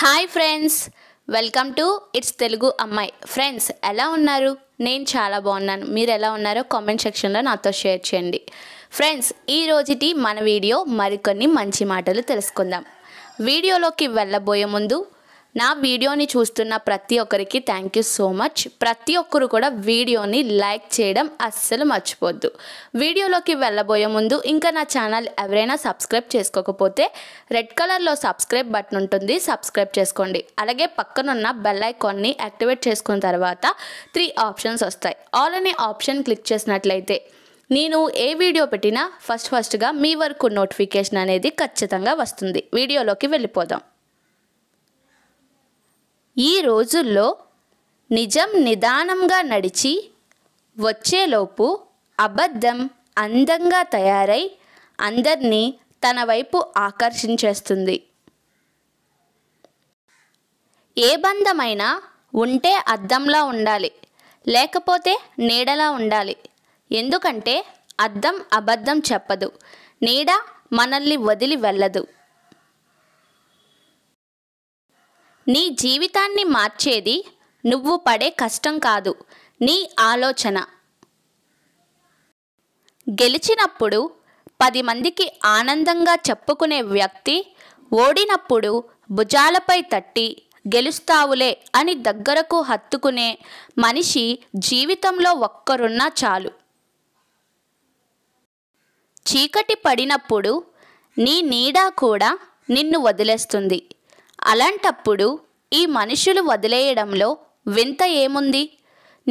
hi friends welcome to its Telugu Ammayi friends ఎలా ఉన్నారు నేను చాలా బాగున్నాను మీరు ఎలా ఉన్నారో కామెంట్ సెక్షన్లో నాతో షేర్ చేయండి ఫ్రెండ్స్ ఈ రోజుటి మన వీడియో మరికొన్ని మంచి మాటలు తెలుసుకుందాం వీడియోలోకి వెళ్ళబోయే ముందు నా వీడియోని చూస్తున్న ప్రతి ఒక్కరికి థ్యాంక్ యూ సో మచ్ ప్రతి ఒక్కరు కూడా వీడియోని లైక్ చేయడం అస్సలు మర్చిపోద్దు వీడియోలోకి వెళ్ళబోయే ముందు ఇంకా నా ఛానల్ ఎవరైనా సబ్స్క్రైబ్ చేసుకోకపోతే రెడ్ కలర్లో సబ్స్క్రైబ్ బటన్ ఉంటుంది సబ్స్క్రైబ్ చేసుకోండి అలాగే పక్కనున్న బెల్లైకాన్ని యాక్టివేట్ చేసుకున్న తర్వాత త్రీ ఆప్షన్స్ వస్తాయి ఆల్ అనే ఆప్షన్ క్లిక్ చేసినట్లయితే నేను ఏ వీడియో పెట్టినా ఫస్ట్ ఫస్ట్గా మీ వరకు నోటిఫికేషన్ అనేది ఖచ్చితంగా వస్తుంది వీడియోలోకి వెళ్ళిపోదాం ఈ రోజుల్లో నిజం నిదానంగా నడిచి వచ్చేలోపు అబద్ధం అందంగా తయారై అందరినీ తన వైపు ఆకర్షించేస్తుంది ఏ బంధమైనా ఉంటే అద్దంలా ఉండాలి లేకపోతే నీడలా ఉండాలి ఎందుకంటే అద్దం అబద్ధం చెప్పదు నీడ మనల్ని వదిలి వెళ్ళదు నీ జీవితాన్ని మార్చేది నువ్వు పడే కష్టం కాదు నీ ఆలోచన గెలిచినప్పుడు పది మందికి ఆనందంగా చెప్పుకునే వ్యక్తి ఓడినప్పుడు భుజాలపై తట్టి గెలుస్తావులే అని దగ్గరకు హత్తుకునే మనిషి జీవితంలో ఒక్కరున్నా చాలు చీకటి పడినప్పుడు నీ నీడ కూడా నిన్ను వదిలేస్తుంది అలాంటప్పుడు ఈ మనుషులు వదిలేయడంలో వింత ఏముంది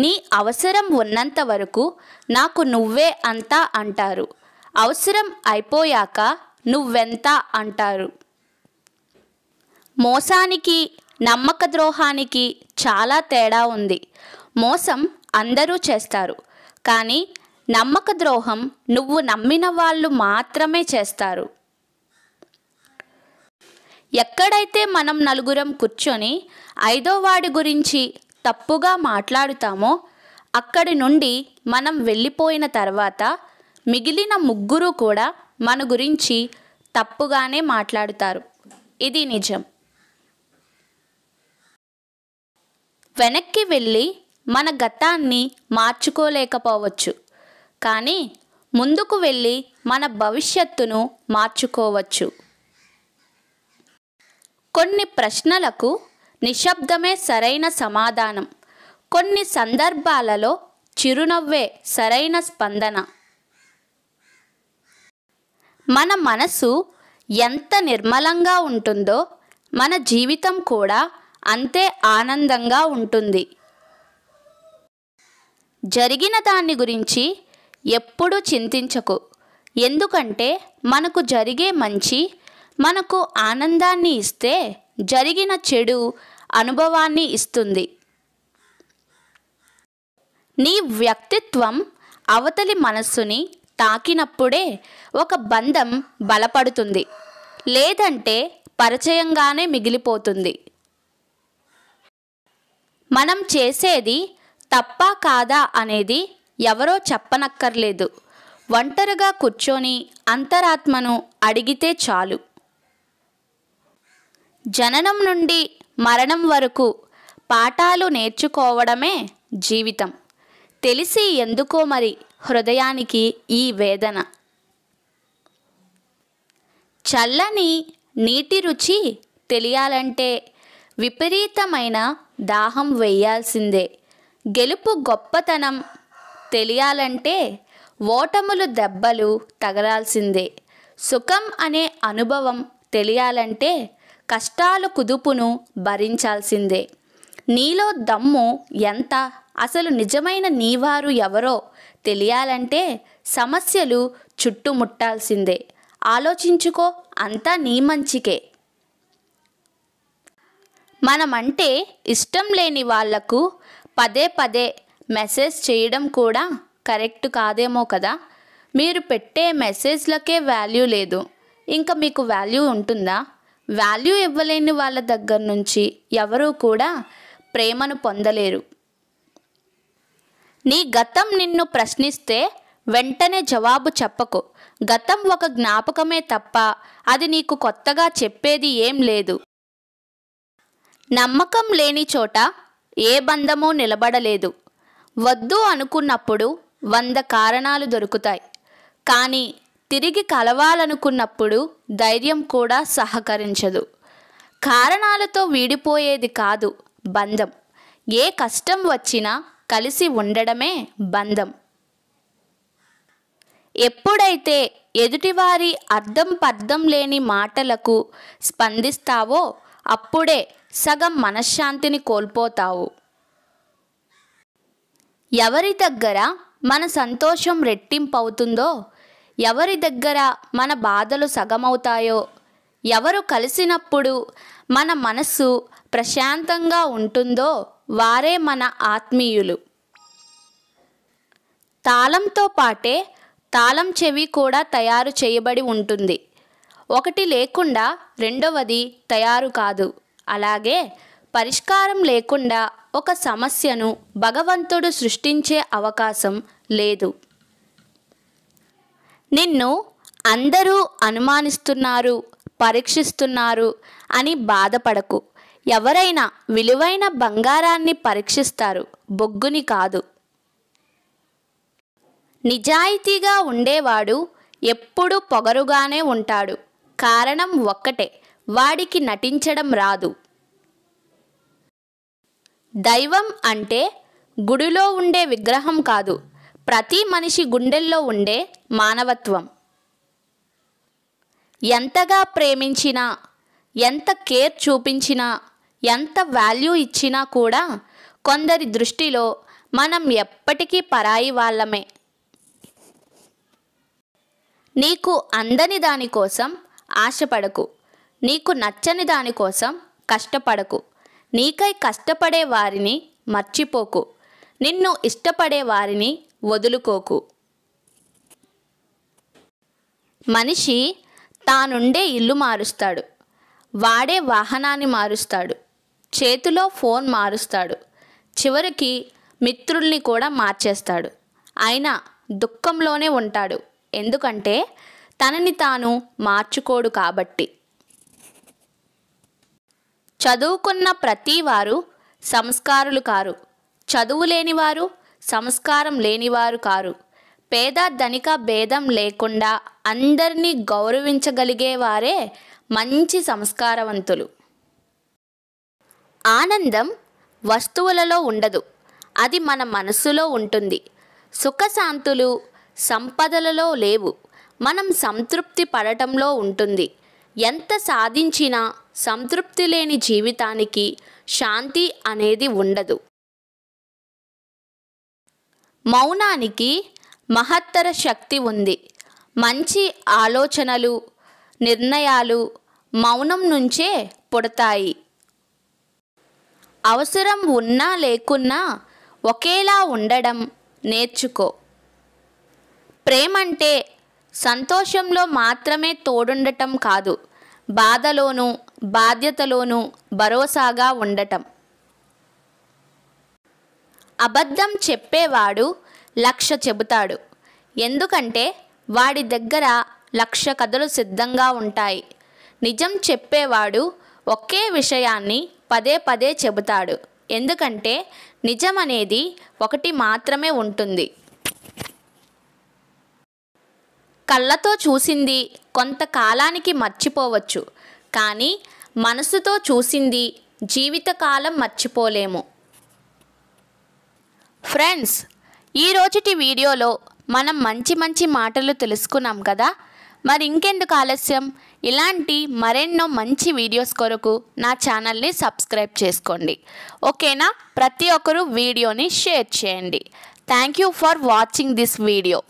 నీ అవసరం ఉన్నంత వరకు నాకు నువ్వే అంతా అంటారు అవసరం అయిపోయాక నువ్వెంత అంటారు మోసానికి నమ్మక ద్రోహానికి చాలా తేడా ఉంది మోసం అందరూ చేస్తారు కానీ నమ్మక ద్రోహం నువ్వు నమ్మిన వాళ్ళు మాత్రమే చేస్తారు ఎక్కడైతే మనం నలుగురం కూర్చొని ఐదో వాడి గురించి తప్పుగా మాట్లాడుతామో అక్కడి నుండి మనం వెళ్ళిపోయిన తర్వాత మిగిలిన ముగ్గురు కూడా మన గురించి తప్పుగానే మాట్లాడుతారు ఇది నిజం వెనక్కి వెళ్ళి మన గతాన్ని మార్చుకోలేకపోవచ్చు కానీ ముందుకు వెళ్ళి మన భవిష్యత్తును మార్చుకోవచ్చు కొన్ని ప్రశ్నలకు నిశ్శబ్దమే సరైన సమాధానం కొన్ని సందర్భాలలో చిరునవ్వే సరైన స్పందన మన మనసు ఎంత నిర్మలంగా ఉంటుందో మన జీవితం కూడా అంతే ఆనందంగా ఉంటుంది జరిగిన దాన్ని గురించి ఎప్పుడూ చింతించకు ఎందుకంటే మనకు జరిగే మంచి మనకు ఆనందాన్ని ఇస్తే జరిగిన చెడు అనుభవాన్ని ఇస్తుంది నీ వ్యక్తిత్వం అవతలి మనస్సుని తాకినప్పుడే ఒక బంధం బలపడుతుంది లేదంటే పరిచయంగానే మిగిలిపోతుంది మనం చేసేది తప్ప కాదా అనేది ఎవరో చెప్పనక్కర్లేదు ఒంటరిగా కూర్చొని అంతరాత్మను అడిగితే చాలు జననం నుండి మరణం వరకు పాఠాలు నేర్చుకోవడమే జీవితం తెలిసి ఎందుకో మరి హృదయానికి ఈ వేదన చల్లని నీటి రుచి తెలియాలంటే విపరీతమైన దాహం వేయాల్సిందే గెలుపు గొప్పతనం తెలియాలంటే ఓటములు దెబ్బలు తగలాల్సిందే సుఖం అనే అనుభవం తెలియాలంటే కష్టాలు కుదుపును భరించాల్సిందే నీలో దమ్ము ఎంత అసలు నిజమైన నీవారు ఎవరో తెలియాలంటే సమస్యలు చుట్టుముట్టాల్సిందే ఆలోచించుకో అంతా నీ మంచికే మనమంటే ఇష్టం లేని వాళ్లకు పదే పదే మెసేజ్ చేయడం కూడా కరెక్ట్ కాదేమో కదా మీరు పెట్టే మెసేజ్లకే వాల్యూ లేదు ఇంకా మీకు వాల్యూ ఉంటుందా వాల్యూ ఇవ్వలేని వాళ్ళ దగ్గర నుంచి ఎవరూ కూడా ప్రేమను పొందలేరు నీ గతం నిన్ను ప్రశ్నిస్తే వెంటనే జవాబు చెప్పకు గతం ఒక జ్ఞాపకమే తప్ప అది నీకు కొత్తగా చెప్పేది ఏం లేదు నమ్మకం లేని చోట ఏ బంధమూ నిలబడలేదు వద్దు అనుకున్నప్పుడు వంద కారణాలు దొరుకుతాయి కానీ తిరిగి కలవాలనుకున్నప్పుడు ధైర్యం కూడా సహకరించదు కారణాలతో వీడిపోయేది కాదు బంధం ఏ కష్టం వచ్చినా కలిసి ఉండడమే బంధం ఎప్పుడైతే ఎదుటివారి అర్థం పర్థం లేని మాటలకు స్పందిస్తావో అప్పుడే సగం మనశ్శాంతిని కోల్పోతావు ఎవరి దగ్గర మన సంతోషం రెట్టింపవుతుందో ఎవరి దగ్గర మన బాధలు సగమవుతాయో ఎవరు కలిసినప్పుడు మన మనస్సు ప్రశాంతంగా ఉంటుందో వారే మన ఆత్మీయులు తాళంతో పాటే తాళం చెవి కూడా తయారు చేయబడి ఉంటుంది ఒకటి లేకుండా రెండవది తయారు కాదు అలాగే పరిష్కారం లేకుండా ఒక సమస్యను భగవంతుడు సృష్టించే అవకాశం లేదు నిన్ను అందరూ అనుమానిస్తున్నారు పరీక్షిస్తున్నారు అని బాధపడకు ఎవరైనా విలువైన బంగారాన్ని పరీక్షిస్తారు బొగ్గుని కాదు నిజాయితీగా ఉండేవాడు ఎప్పుడూ పొగరుగానే ఉంటాడు కారణం ఒక్కటే వాడికి నటించడం రాదు దైవం అంటే గుడిలో ఉండే విగ్రహం కాదు ప్రతి మనిషి గుండెల్లో ఉండే మానవత్వం ఎంతగా ప్రేమించినా ఎంత కేర్ చూపించినా ఎంత వాల్యూ ఇచ్చినా కూడా కొందరి దృష్టిలో మనం ఎప్పటికీ పరాయి వాళ్ళమే నీకు అందని దానికోసం ఆశపడకు నీకు నచ్చని దానికోసం కష్టపడకు నీకై కష్టపడే వారిని మర్చిపోకు నిన్ను ఇష్టపడే వారిని వదులుకోకు మనిషి తానుండే ఇల్లు మారుస్తాడు వాడే వాహనాన్ని మారుస్తాడు చేతిలో ఫోన్ మారుస్తాడు చివరికి మిత్రుల్ని కూడా మార్చేస్తాడు అయినా దుఃఖంలోనే ఉంటాడు ఎందుకంటే తనని తాను మార్చుకోడు కాబట్టి చదువుకున్న ప్రతి వారు సంస్కారులు కారు చదువు లేనివారు సంస్కారం లేనివారు కారు పేద ధనిక భేదం లేకుండా అందరినీ గౌరవించగలిగేవారే మంచి సంస్కారవంతులు ఆనందం వస్తువులలో ఉండదు అది మన మనసులో ఉంటుంది సుఖశాంతులు సంపదలలో లేవు మనం సంతృప్తి పడటంలో ఉంటుంది ఎంత సాధించినా సంతృప్తి లేని జీవితానికి శాంతి అనేది ఉండదు మౌనానికి మహత్తర శక్తి ఉంది మంచి ఆలోచనలు నిర్ణయాలు మౌనం నుంచే పుడతాయి అవసరం ఉన్నా లేకున్నా ఒకేలా ఉండడం నేర్చుకో ప్రేమంటే సంతోషంలో మాత్రమే తోడుండటం కాదు బాధలోనూ బాధ్యతలోనూ భరోసాగా ఉండటం అబద్ధం చెప్పేవాడు లక్ష చెబుతాడు ఎందుకంటే వాడి దగ్గర లక్ష కథలు సిద్ధంగా ఉంటాయి నిజం చెప్పేవాడు ఒకే విషయాన్ని పదే పదే చెబుతాడు ఎందుకంటే నిజం అనేది ఒకటి మాత్రమే ఉంటుంది కళ్ళతో చూసింది కొంతకాలానికి మర్చిపోవచ్చు కానీ మనసుతో చూసింది జీవితకాలం మర్చిపోలేము ఫ్రెండ్స్ ఈ రోజుటి వీడియోలో మనం మంచి మంచి మాటలు తెలుసుకున్నాం కదా మరి ఇంకెందుకు ఆలస్యం ఇలాంటి మరెన్నో మంచి వీడియోస్ కొరకు నా ఛానల్ని సబ్స్క్రైబ్ చేసుకోండి ఓకేనా ప్రతి ఒక్కరూ వీడియోని షేర్ చేయండి thank you for watching this video